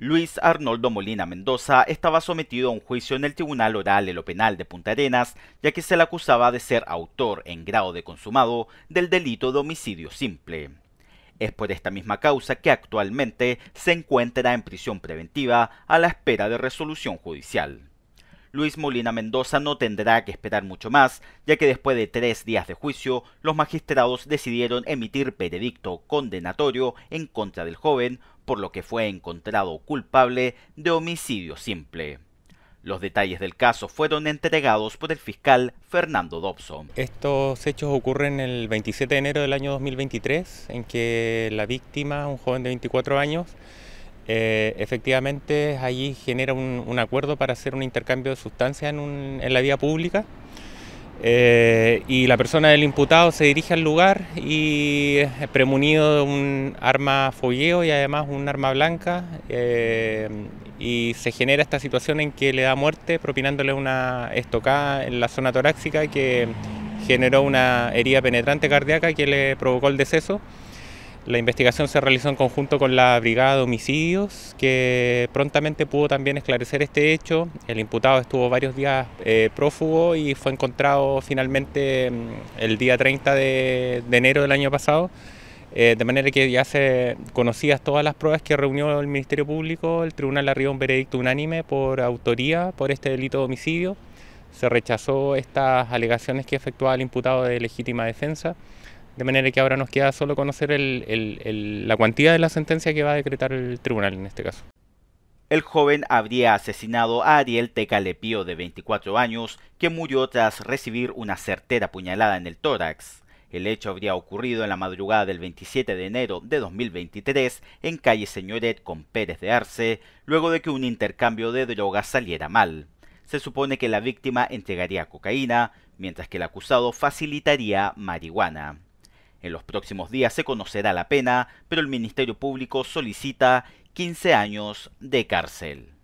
Luis Arnoldo Molina Mendoza estaba sometido a un juicio en el Tribunal Oral de lo Penal de Punta Arenas, ya que se le acusaba de ser autor en grado de consumado del delito de homicidio simple. Es por esta misma causa que actualmente se encuentra en prisión preventiva a la espera de resolución judicial. Luis Molina Mendoza no tendrá que esperar mucho más, ya que después de tres días de juicio, los magistrados decidieron emitir veredicto condenatorio en contra del joven por lo que fue encontrado culpable de homicidio simple. Los detalles del caso fueron entregados por el fiscal Fernando Dobson. Estos hechos ocurren el 27 de enero del año 2023, en que la víctima, un joven de 24 años, eh, efectivamente allí genera un, acuerdo para hacer un intercambio de sustancias en la vía pública. Eh, y la persona del imputado se dirige al lugar y es premunido de un arma fogueo y además un arma blanca eh, y se genera esta situación en que le da muerte propinándole una estocada en la zona torácica que generó una herida penetrante cardíaca que le provocó el deceso. La investigación se realizó en conjunto con la Brigada de Homicidios, que prontamente pudo también esclarecer este hecho. El imputado estuvo varios días eh, prófugo y fue encontrado finalmente mm, el día 30 de, enero del año pasado. Eh, de manera que ya se conocían todas las pruebas que reunió el Ministerio Público, el tribunal arriba un veredicto unánime por autoría por este delito de homicidio. Se rechazó estas alegaciones que efectuaba el imputado de legítima defensa de manera que ahora nos queda solo conocer la cuantía de la sentencia que va a decretar el tribunal en este caso. El joven habría asesinado a Ariel Tecalepío de 24 años, que murió tras recibir una certera puñalada en el tórax. El hecho habría ocurrido en la madrugada del 27 de enero de 2023 en calle Señoret con Pérez de Arce, luego de que un intercambio de drogas saliera mal. Se supone que la víctima entregaría cocaína, mientras que el acusado facilitaría marihuana. En los próximos días se conocerá la pena, pero el Ministerio Público solicita 15 años de cárcel.